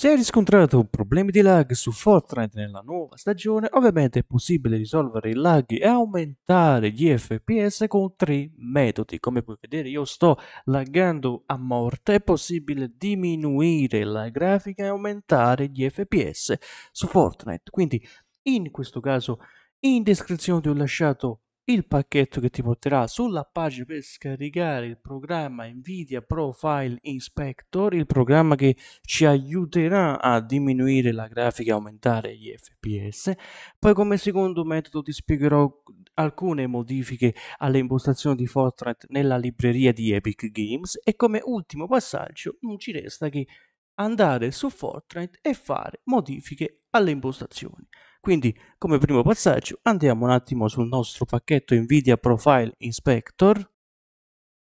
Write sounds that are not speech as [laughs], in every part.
Se hai riscontrato problemi di lag su Fortnite nella nuova stagione, ovviamente è possibile risolvere i lag e aumentare gli FPS con tre metodi. Come puoi vedere io sto laggando a morte, è possibile diminuire la grafica e aumentare gli FPS su Fortnite. Quindi in questo caso in descrizione ti ho lasciato il pacchetto che ti porterà sulla pagina per scaricare il programma Nvidia Profile Inspector, il programma che ci aiuterà a diminuire la grafica e aumentare gli FPS. Poi come secondo metodo ti spiegherò alcune modifiche alle impostazioni di Fortnite nella libreria di Epic Games e come ultimo passaggio non ci resta che andare su Fortnite e fare modifiche alle impostazioni. Quindi come primo passaggio andiamo un attimo sul nostro pacchetto NVIDIA Profile Inspector.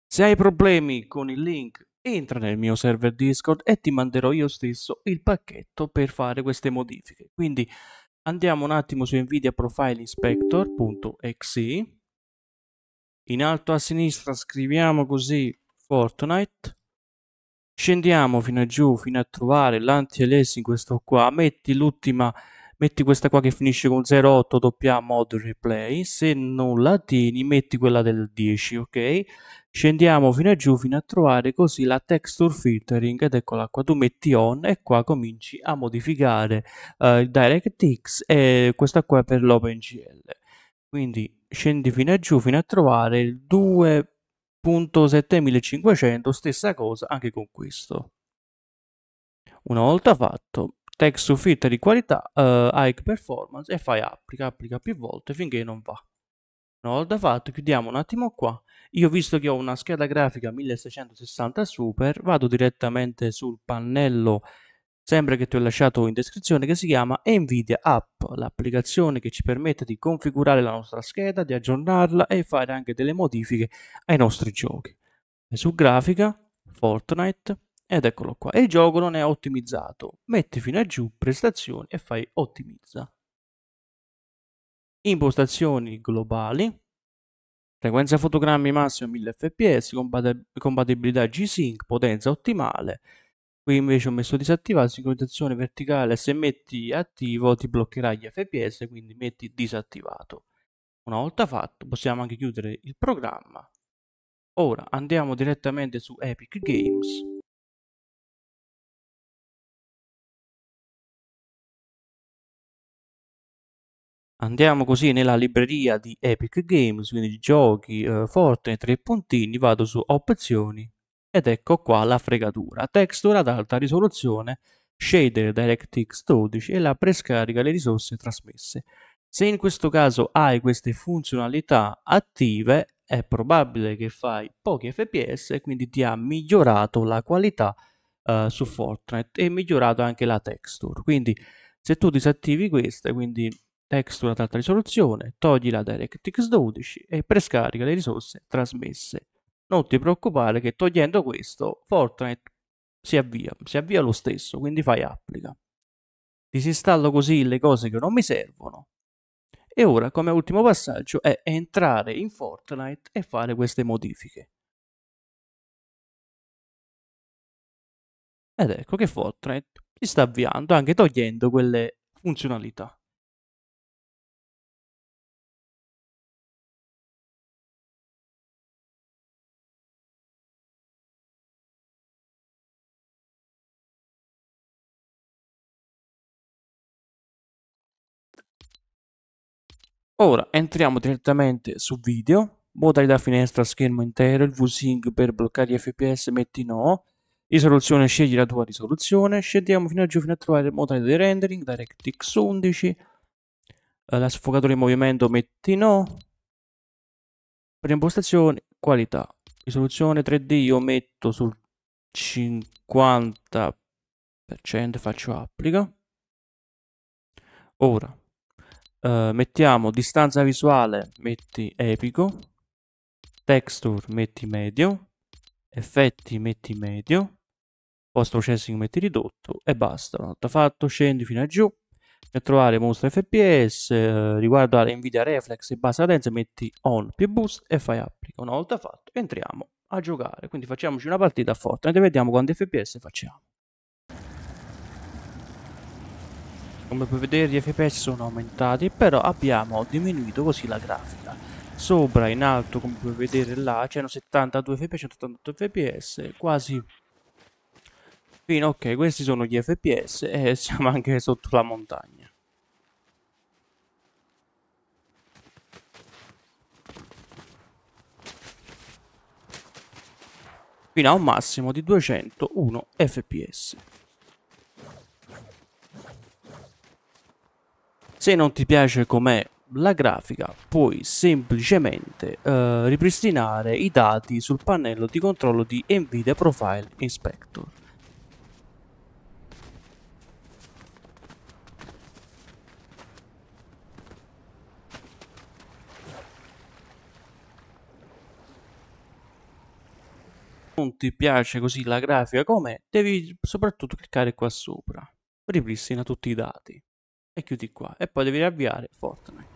Se hai problemi con il link entra nel mio server Discord e ti manderò io stesso il pacchetto per fare queste modifiche. Quindi andiamo un attimo su NVIDIA Profile Inspector.exe. In alto a sinistra scriviamo così Fortnite. Scendiamo fino a giù fino a trovare l'anti-aliasing questo qua. Metti l'ultima metti questa qua che finisce con 08 doppia mod replay se non la tieni metti quella del 10 ok scendiamo fino a giù fino a trovare così la texture filtering ed eccola qua tu metti on e qua cominci a modificare uh, il DirectX e questa qua è per l'OpenGL quindi scendi fino a giù fino a trovare il 2.7500 stessa cosa anche con questo una volta fatto tag su fit di qualità, eh, hike performance e fai applica, applica più volte finché non va. Una volta fatto chiudiamo un attimo qua. Io visto che ho una scheda grafica 1660 Super vado direttamente sul pannello sempre che ti ho lasciato in descrizione che si chiama Nvidia App, l'applicazione che ci permette di configurare la nostra scheda, di aggiornarla e fare anche delle modifiche ai nostri giochi. E su grafica Fortnite ed eccolo qua. E il gioco non è ottimizzato. Metti fino a giù prestazioni e fai ottimizza. Impostazioni globali. Frequenza fotogrammi massimo 1000 fps, compatibilità G-Sync, potenza ottimale. Qui invece ho messo disattivato, sincronizzazione verticale, se metti attivo ti bloccherà gli fps, quindi metti disattivato. Una volta fatto possiamo anche chiudere il programma. Ora andiamo direttamente su Epic Games Andiamo così nella libreria di Epic Games, quindi giochi, eh, Fortnite, tre puntini, vado su opzioni ed ecco qua la fregatura. Texture ad alta risoluzione, shader DirectX 12 e la prescarica le risorse trasmesse. Se in questo caso hai queste funzionalità attive è probabile che fai pochi fps e quindi ti ha migliorato la qualità eh, su Fortnite e migliorato anche la texture. Quindi se tu disattivi queste, quindi Texture ad alta risoluzione, togli la DirectX 12 e prescarica le risorse trasmesse. Non ti preoccupare che togliendo questo Fortnite si avvia, si avvia lo stesso, quindi fai applica. Disinstallo così le cose che non mi servono. E ora, come ultimo passaggio, è entrare in Fortnite e fare queste modifiche. Ed ecco che Fortnite si sta avviando anche togliendo quelle funzionalità. Ora entriamo direttamente su video, modalità finestra schermo intero, il VSync per bloccare gli FPS metti no, risoluzione scegli la tua risoluzione, scendiamo fino a giù fino a trovare modalità di rendering, DirectX 11, eh, la sfogatura in movimento metti no, per impostazioni qualità, risoluzione 3D io metto sul 50% faccio applica. Ora eh, mettiamo distanza visuale, metti epico, texture, metti medio, effetti, metti medio, post processing, metti ridotto e basta. Una volta fatto, scendi fino a giù, per trovare mostra fps, eh, riguardo alla Nvidia Reflex e bassa latenza, metti on più boost e fai applica. Una volta fatto, entriamo a giocare. Quindi facciamoci una partita a Fortnite e vediamo quanti fps facciamo. come puoi vedere gli fps sono aumentati però abbiamo diminuito così la grafica sopra in alto come puoi vedere là c'erano 72 fps 188 fps quasi fino ok questi sono gli fps e [laughs] siamo anche sotto la montagna fino a un massimo di 201 fps Se non ti piace com'è la grafica puoi semplicemente eh, ripristinare i dati sul pannello di controllo di Nvidia Profile Inspector. non ti piace così la grafica com'è, devi soprattutto cliccare qua sopra. Ripristina tutti i dati e chiudi qua e poi devi riavviare Fortnite.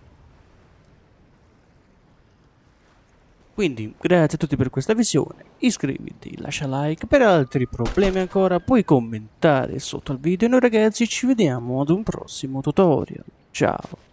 Quindi grazie a tutti per questa visione, iscriviti, lascia like, per altri problemi ancora puoi commentare sotto al video e noi ragazzi ci vediamo ad un prossimo tutorial. Ciao!